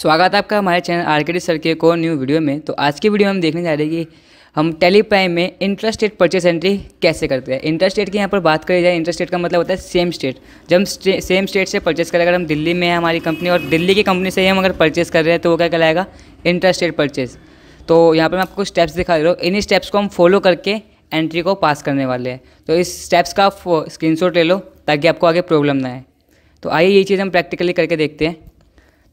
स्वागत है आपका हमारे चैनल आर के सर के एक और न्यू वीडियो में तो आज की वीडियो हम देखने जा रहे हैं कि हम टेलीप्राइम में इंटरेस्ट रेट परचेस एंट्री कैसे करते हैं इंटरेस्ट रेट की यहाँ पर बात करी जाए इंटरेस्ट रेट का मतलब होता है सेम स्टेट जब हम सेम स्टेट से परचेस करें अगर हम दिल्ली में है हमारी कंपनी और दिल्ली की कंपनी से ही हम अगर परचेस कर रहे हैं तो वो क्या कहलाएगा इंटरेस्ट रेट परचेस तो यहाँ पर मैं आपको स्टेप्स दिखा दे रहा हूँ इन्हीं स्टेप्स को हम फॉलो करके एंट्री को पास करने वाले हैं तो इस स्टेप्स का आप स्क्रीनशॉट ले लो ताकि आपको आगे प्रॉब्लम ना आए तो आइए ये चीज़ हम प्रैक्टिकली करके देखते हैं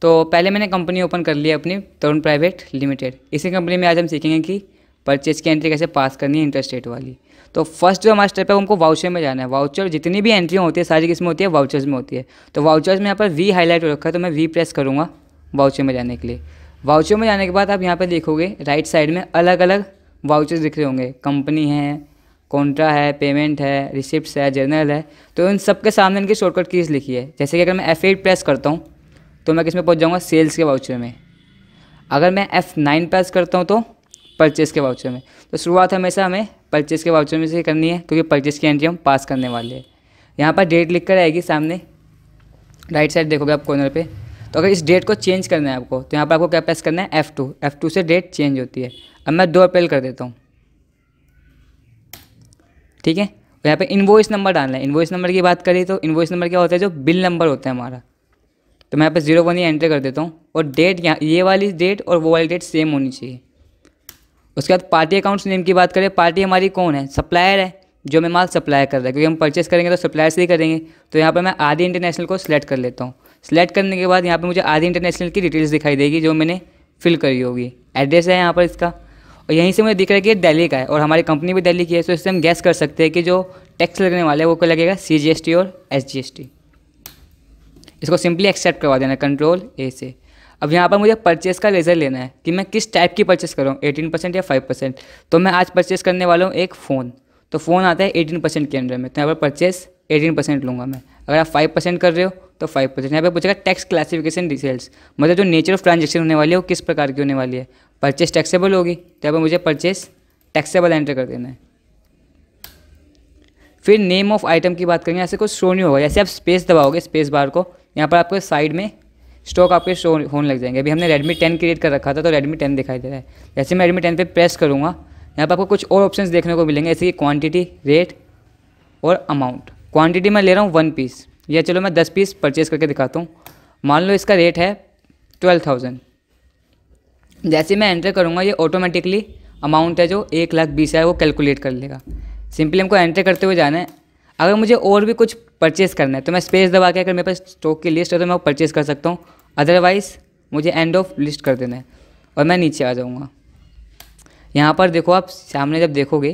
तो पहले मैंने कंपनी ओपन कर ली है अपनी तरुण प्राइवेट लिमिटेड इसी कंपनी में आज हम सीखेंगे कि परचेज की एंट्री कैसे पास करनी है इंटरेस्ट रेट वाली तो फर्स्ट जो हमारा स्टेप है उनको वाउचर में जाना है वाउचर जितनी भी एंट्रियाँ होती है सारी किस्में होती है वाउचर्स में होती है तो वाउचर्स में यहाँ पर वी हाईलाइट हो रखा है तो मैं वी प्रेस करूँगा वाउचर में जाने के लिए वाउचर में जाने के बाद आप यहाँ पर देखोगे राइट साइड में अलग अलग वाउचर्स दिख रहे होंगे कंपनी है कॉन्ट्रा है पेमेंट है रिसिप्ट है जर्नल है तो इन सब के सामने इनकी शॉर्टकट कीज़ लिखी है जैसे कि अगर मैं एफ प्रेस करता हूँ तो मैं किस में पहुँच जाऊँगा सेल्स के वाउचर में अगर मैं एफ़ नाइन प्रेस करता हूँ तो परचेस के वाउचर में तो शुरुआत हमेशा हमें परचेस के वाउचर में से करनी है क्योंकि परचेस की एंट्री हम पास करने वाले हैं यहाँ पर डेट लिख कर आएगी सामने राइट साइड देखोगे आप कॉर्नर पे तो अगर इस डेट को चेंज करना है आपको तो यहाँ पर आपको क्या प्रेस करना है एफ़ टू एफ़ टू से डेट चेंज होती है अब मैं दो अप्रैल कर देता हूँ ठीक है तो यहाँ पे इन्वॉइस नंबर डालना है इन्वॉइस नंबर की बात करें तो इन्वॉइस नंबर क्या होता है जो बिल नंबर होता है हमारा तो मैं यहाँ पर जीरो वन ही एंटर कर देता हूँ और डेट यहाँ ये वाली डेट और वो वाली डेट सेम होनी चाहिए उसके बाद पार्टी अकाउंट्स नेम की बात करें पार्टी हमारी कौन है सप्लायर है जो मैं माल सप्लाई कर रहा है क्योंकि हम परचेस करेंगे तो सप्लायर से ही करेंगे तो यहाँ पर मैं आदि इंटरनेशनल को सिलेक्ट कर लेता हूँ सिलेक्ट करने के बाद यहाँ पर मुझे आदि इंटरनेशनल की डिटेल्स दिखाई देगी जो मैंने फिल करी होगी एड्रेस है यहाँ पर इसका और यहीं से मुझे दिख रहा है कि दिल्ली का है और हमारी कंपनी भी दिल्ली की है तो इससे हम गैस कर सकते हैं कि जो टैक्स लगने वाला है वो को लगेगा सी और एस इसको सिंपली एक्सेप्ट करवा देना कंट्रोल ए से अब यहाँ पर मुझे परचेस का लेज़र लेना है कि मैं किस टाइप की परचेस कर रहा हूँ एटीन परसेंट या फाइव परसेंट तो मैं आज परचेस करने वाला हूँ एक फ़ोन तो फ़ोन आता है एटीन परसेंट के अंडर में तो यहाँ पर परचेस एटीन परसेंट लूँगा मैं अगर आप फाइव परसेंट कर रहे हो तो फाइव परसेंट यहाँ पर पूछेगा टैक्स क्लासिफिकेशन डिटेल्स मतलब जो नेचर ऑफ ट्रांजेक्शन होने वाली है वो किस प्रकार की होने वाली है परचेस टैक्सेबल होगी तो यहाँ पर मुझे परचेस टैक्सेबल एंटर कर देना है फिर नेम ऑफ आइटम की बात करेंगे ऐसे कुछ शो नहीं होगा जैसे आप स्पेस दबाओगे स्पेस बार को यहाँ पर आपको साइड में स्टॉक आपके शो होने लग जाएंगे अभी हमने रेडमी टेन क्रिएट कर रखा था तो रेडमी टेन दिखाई दे रहा है जैसे मैं रेडमी टेन पर प्रेस करूँगा यहाँ पर आपको कुछ और ऑप्शन देखने को मिलेंगे जैसे कि क्वांटिटी रेट और अमाउंट क्वान्टिटी मैं ले रहा हूँ वन पीस या चलो मैं दस पीस परचेज़ करके दिखाता हूँ मान लो इसका रेट है ट्वेल्व थाउजेंड जैसे मैं एंटर करूँगा ये ऑटोमेटिकली अमाउंट है जो एक लाख बीस है वो कैलकुलेट कर लेगा सिंपली हमको एंटर करते हुए जाना है अगर मुझे और भी कुछ परचेस करना है तो मैं स्पेस दबा के अगर मेरे पास स्टॉक की लिस्ट है तो मैं परचेस कर सकता हूँ अदरवाइज़ मुझे एंड ऑफ लिस्ट कर देना है और मैं नीचे आ जाऊँगा यहाँ पर देखो आप सामने जब देखोगे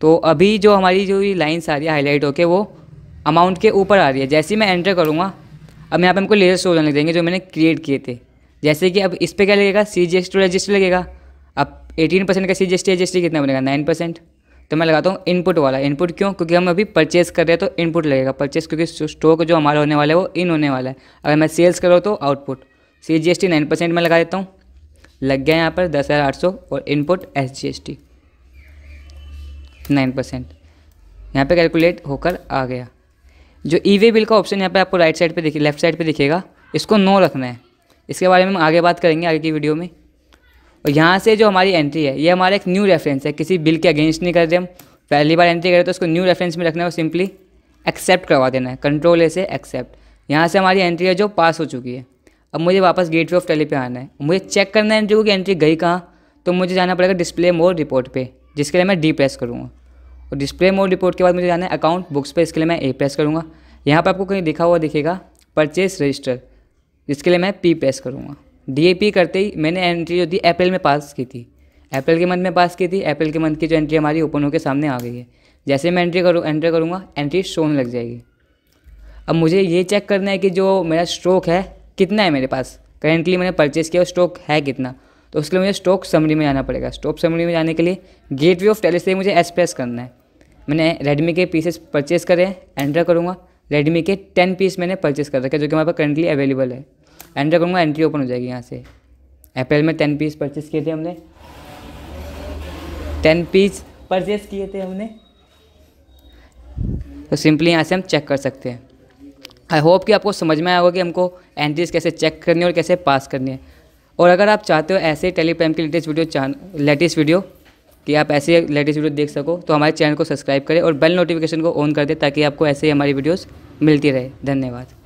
तो अभी जो हमारी जो ये लाइन्स आ रही है हाईलाइट होकर वो अमाउंट के ऊपर आ रही है जैसे ही मैं एंटर करूँगा अब यहाँ पर हमको लेयर स्टोर लग देंगे जो मैंने क्रिएट किए थे जैसे कि अब इस पर क्या लगेगा C G S T register लगेगा अब एटीन परसेंट का C G S T register कितना बनेगा नाइन परसेंट तो मैं लगाता हूँ इनपुट वाला इनपुट क्यों क्योंकि हम अभी परचेस कर रहे हैं तो इनपुट लगेगा परचेस क्योंकि स्टॉक जो हमारा होने वाला है वो इन होने वाला है अगर मैं सेल्स कर रहा हूँ तो output C G S T nine percent में लगा देता हूँ लग गया यहाँ पर दस हज़ार आठ सौ और input S G S T nine percent यहाँ पर कैलकुलेट होकर आ गया जो ई वे बिल का ऑप्शन यहाँ पर आपको राइट साइड पर दिखे लेफ्ट साइड पर दिखेगा इसको नो रखना है इसके बारे में हम आगे बात करेंगे आगे की वीडियो में और यहाँ से जो हमारी एंट्री है ये हमारा एक न्यू रेफरेंस है किसी बिल के अगेंस्ट नहीं कर रहे हम पहली बार एंट्री करें तो उसको न्यू रेफरेंस में रखना है और सिंपली एक्सेप्ट करवा देना है कंट्रोल ए से एक्सेप्ट यहाँ से हमारी एंट्री है जो पास हो चुकी है अब मुझे वापस गेट वे ऑफ टेली पे आना है मुझे चेक करना है एंट्री को कि एंट्री गई कहाँ तो मुझे जाना पड़ेगा डिस्प्ले मोड रिपोर्ट पे जिसके लिए मैं डी प्रेस करूँगा और डिस्प्ले मोड रिपोर्ट के बाद मुझे जाना है अकाउंट बुक्स पे इसके लिए मैं ए प्रेस करूँगा यहाँ पर आपको कहीं दिखा हुआ दिखेगा परचेस रजिस्टर जिसके लिए मैं पी प्रेस करूँगा डी करते ही मैंने एंट्री जो दी अप्रैल में पास की थी अप्रैल के मंथ में पास की थी अप्रैल के मंथ की जो एंट्री हमारी ओपन होकर सामने आ गई है जैसे मैं एंट्री करूँ एंट्री करूँगा एंट्री शो होने लग जाएगी अब मुझे ये चेक करना है कि जो मेरा स्ट्रोक है कितना है मेरे पास करेंटली मैंने परचेज़ किया स्टॉक है कितना तो उसके लिए मुझे स्टॉक समरी में जाना पड़ेगा स्टॉक समरी में जाने के लिए गेट वे ऑफ टेलीस से मुझे एक्सप्रेस करना है मैंने रेडमी के पीसेस परचेस करें एंटर करूँगा रेडमी के टेन पीस मैंने परचेस कर रखे जो कि हमारे पास करेंटली अवेलेबल है एंटर करूँगा एंट्री ओपन हो जाएगी यहाँ से अप्रैल में टेन पीस परचेस किए थे हमने टेन पीस परचेस किए थे हमने तो सिंपली यहाँ से हम चेक कर सकते हैं आई होप कि आपको समझ में आया होगा कि हमको एंट्रीज कैसे चेक करनी है और कैसे पास करनी है और अगर आप चाहते हो ऐसे टेलीग्राम की लेटेस्ट वीडियो लेटेस्ट वीडियो कि आप ऐसे लेटेस्ट वीडियो देख सको तो हमारे चैनल को सब्सक्राइब करें और बेल नोटिफिकेशन को ऑन कर दें ताकि आपको ऐसे ही हमारी वीडियोज़ मिलती रहे धन्यवाद